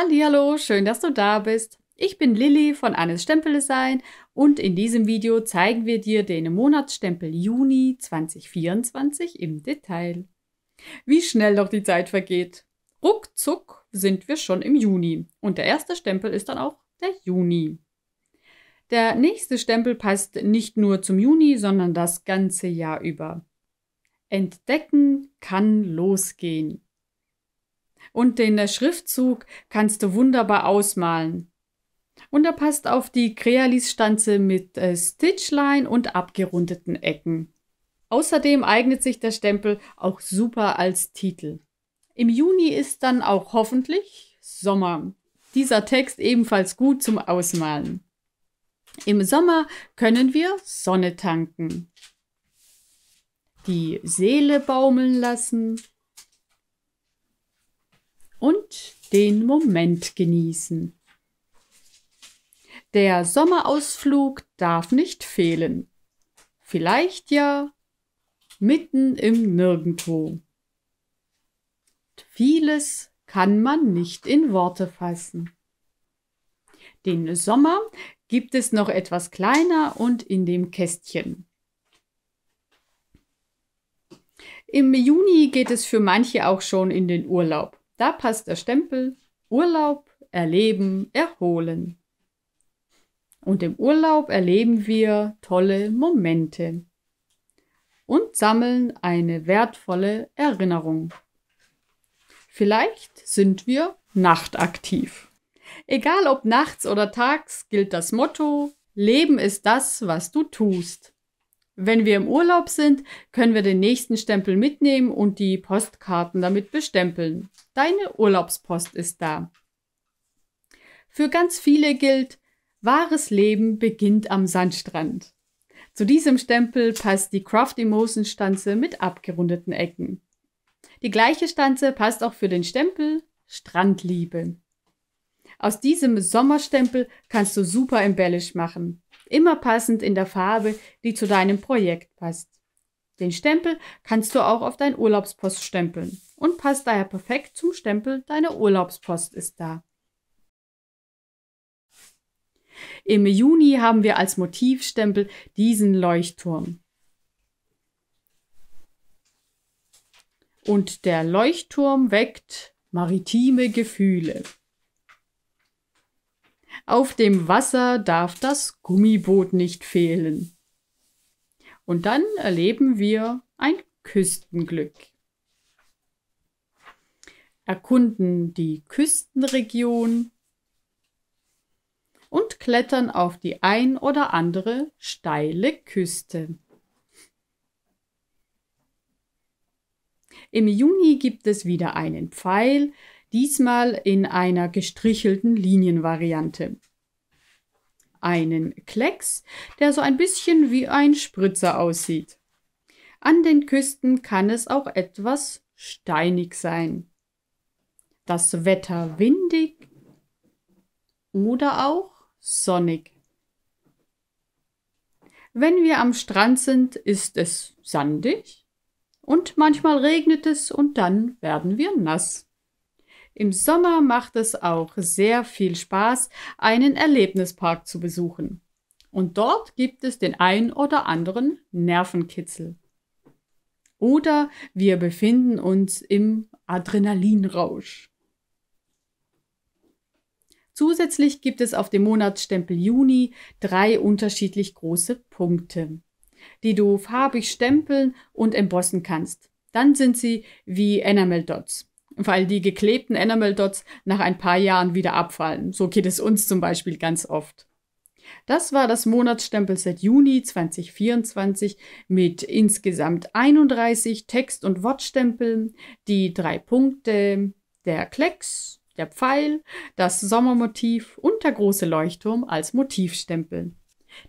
Hallo, schön, dass du da bist. Ich bin Lilly von Annes Stempeldesign und in diesem Video zeigen wir dir den Monatsstempel Juni 2024 im Detail. Wie schnell doch die Zeit vergeht. Ruckzuck sind wir schon im Juni und der erste Stempel ist dann auch der Juni. Der nächste Stempel passt nicht nur zum Juni, sondern das ganze Jahr über. Entdecken kann losgehen. Und den Schriftzug kannst du wunderbar ausmalen. Und er passt auf die krealis stanze mit äh, Stitchline und abgerundeten Ecken. Außerdem eignet sich der Stempel auch super als Titel. Im Juni ist dann auch hoffentlich Sommer. Dieser Text ebenfalls gut zum Ausmalen. Im Sommer können wir Sonne tanken, die Seele baumeln lassen, und den Moment genießen. Der Sommerausflug darf nicht fehlen. Vielleicht ja mitten im Nirgendwo. Vieles kann man nicht in Worte fassen. Den Sommer gibt es noch etwas kleiner und in dem Kästchen. Im Juni geht es für manche auch schon in den Urlaub. Da passt der Stempel Urlaub, Erleben, Erholen. Und im Urlaub erleben wir tolle Momente und sammeln eine wertvolle Erinnerung. Vielleicht sind wir nachtaktiv. Egal ob nachts oder tags gilt das Motto, Leben ist das, was du tust. Wenn wir im Urlaub sind, können wir den nächsten Stempel mitnehmen und die Postkarten damit bestempeln. Deine Urlaubspost ist da. Für ganz viele gilt, wahres Leben beginnt am Sandstrand. Zu diesem Stempel passt die Craft Emotion Stanze mit abgerundeten Ecken. Die gleiche Stanze passt auch für den Stempel Strandliebe. Aus diesem Sommerstempel kannst du super Embellish machen. Immer passend in der Farbe, die zu deinem Projekt passt. Den Stempel kannst du auch auf dein Urlaubspost stempeln und passt daher perfekt zum Stempel deiner Urlaubspost ist da. Im Juni haben wir als Motivstempel diesen Leuchtturm. Und der Leuchtturm weckt maritime Gefühle. Auf dem Wasser darf das Gummiboot nicht fehlen. Und dann erleben wir ein Küstenglück. Erkunden die Küstenregion und klettern auf die ein oder andere steile Küste. Im Juni gibt es wieder einen Pfeil, diesmal in einer gestrichelten Linienvariante. Einen Klecks, der so ein bisschen wie ein Spritzer aussieht. An den Küsten kann es auch etwas steinig sein. Das Wetter windig oder auch sonnig. Wenn wir am Strand sind, ist es sandig und manchmal regnet es und dann werden wir nass. Im Sommer macht es auch sehr viel Spaß, einen Erlebnispark zu besuchen. Und dort gibt es den ein oder anderen Nervenkitzel. Oder wir befinden uns im Adrenalinrausch. Zusätzlich gibt es auf dem Monatsstempel Juni drei unterschiedlich große Punkte, die du farbig stempeln und embossen kannst. Dann sind sie wie Enamel Dots weil die geklebten Enamel Dots nach ein paar Jahren wieder abfallen. So geht es uns zum Beispiel ganz oft. Das war das Monatsstempelset Juni 2024 mit insgesamt 31 Text- und Wortstempeln, die drei Punkte, der Klecks, der Pfeil, das Sommermotiv und der große Leuchtturm als Motivstempel.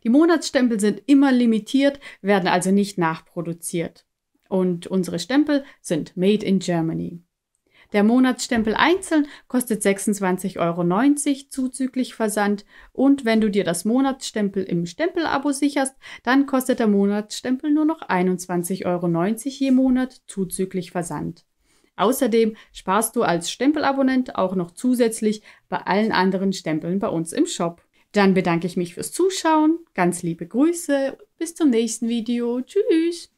Die Monatsstempel sind immer limitiert, werden also nicht nachproduziert. Und unsere Stempel sind Made in Germany. Der Monatsstempel einzeln kostet 26,90 Euro zuzüglich Versand und wenn du dir das Monatsstempel im Stempelabo sicherst, dann kostet der Monatsstempel nur noch 21,90 Euro je Monat zuzüglich Versand. Außerdem sparst du als Stempelabonnent auch noch zusätzlich bei allen anderen Stempeln bei uns im Shop. Dann bedanke ich mich fürs Zuschauen, ganz liebe Grüße, bis zum nächsten Video, tschüss!